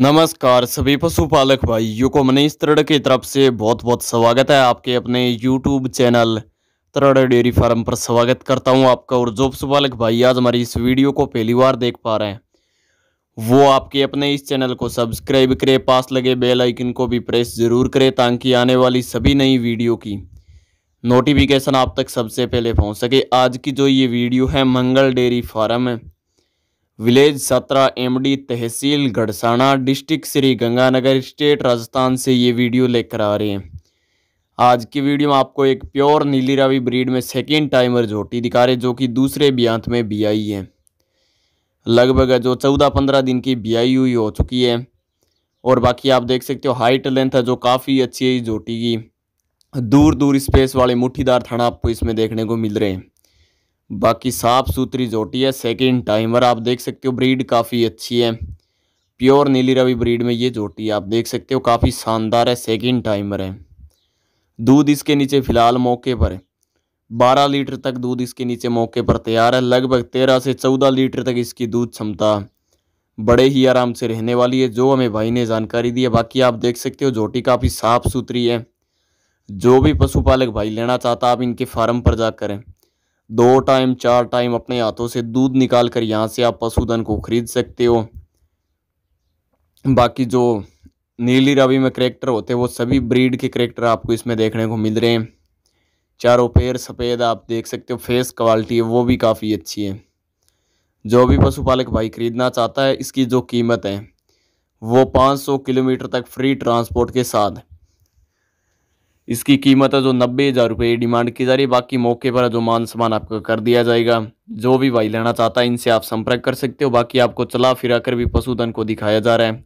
नमस्कार सभी पशुपालक भाइयों को मनीष तरड़ की तरफ से बहुत बहुत स्वागत है आपके अपने YouTube channel Tarad dairy farm पर स्वागत करता हूं आपका और जो पशुपालक भाई आज हमारी इस वीडियो को पहली बार देख पा रहे हैं वो आपके अपने इस चैनल को सब्सक्राइब करें पास लगे बेल आइकन को भी प्रेस जरूर करें ताकि आने वाली सभी नई वीडियो की नोटिफिकेशन आप तक सबसे पहले पहुँच सके आज की जो ये वीडियो है मंगल डेयरी फार्म है विलेज सत्रह एमडी तहसील गढ़साना डिस्ट्रिक्ट श्री गंगानगर स्टेट राजस्थान से ये वीडियो लेकर आ रहे हैं आज की वीडियो में आपको एक प्योर नीली रावी ब्रीड में सेकेंड टाइमर झोटी दिखा रहे जो कि दूसरे ब्यांत में बियाई है लगभग जो चौदह पंद्रह दिन की बियाई हुई हो चुकी है और बाकी आप देख सकते हो हाइट लेंथ है जो काफ़ी अच्छी है जोटी झोटी की दूर दूर स्पेस वाले मुठ्ठीदार थाना आपको इसमें देखने को मिल रहे हैं बाकी साफ सुथरी जोटी है सेकेंड टाइमर आप देख सकते हो ब्रीड काफ़ी अच्छी है प्योर नीली रवि ब्रीड में ये जोटी आप देख सकते हो काफ़ी शानदार है सेकेंड टाइमर है दूध इसके नीचे फ़िलहाल मौके पर है बारह लीटर तक दूध इसके नीचे मौके पर तैयार है लगभग तेरह से चौदह लीटर तक इसकी दूध क्षमता बड़े ही आराम से रहने वाली है जो हमें भाई ने जानकारी दी है बाकी आप देख सकते हो जोटी काफ़ी साफ़ सुथरी है जो भी पशुपालक भाई लेना चाहता आप इनके फार्म पर जा करें दो टाइम चार टाइम अपने हाथों से दूध निकाल कर यहाँ से आप पशुधन को खरीद सकते हो बाकी जो नीली रवि में करेक्टर होते हैं वो सभी ब्रीड के करेक्टर आपको इसमें देखने को मिल रहे हैं चारों पैर सफ़ेद आप देख सकते हो फेस क्वालिटी है वो भी काफ़ी अच्छी है जो भी पशुपालक भाई खरीदना चाहता है इसकी जो कीमत है वो 500 किलोमीटर तक फ्री ट्रांसपोर्ट के साथ इसकी कीमत है जो नब्बे हज़ार रुपये डिमांड की जा रही है बाकी मौके पर जो मान सम्मान आपका कर दिया जाएगा जो भी भाई लेना चाहता है इनसे आप संपर्क कर सकते हो बाकी आपको चला फिरा कर भी पशुधन को दिखाया जा रहा है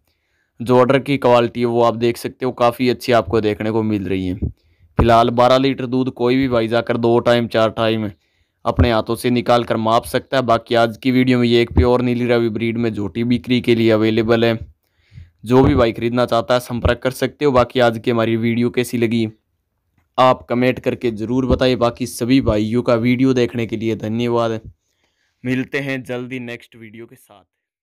जो ऑर्डर की क्वालिटी है वो आप देख सकते हो काफ़ी अच्छी आपको देखने को मिल रही है फिलहाल बारह लीटर दूध कोई भी भाई जाकर दो टाइम चार टाइम अपने हाथों से निकाल कर माप सकता है बाकी आज की वीडियो में ये एक प्योर नीली रवि ब्रीड में झोटी बिक्री के लिए अवेलेबल है जो भी भाई खरीदना चाहता है संपर्क कर सकते हो बाकी आज की हमारी वीडियो कैसी लगी आप कमेंट करके ज़रूर बताइए बाकी सभी भाइयों का वीडियो देखने के लिए धन्यवाद मिलते हैं जल्दी नेक्स्ट वीडियो के साथ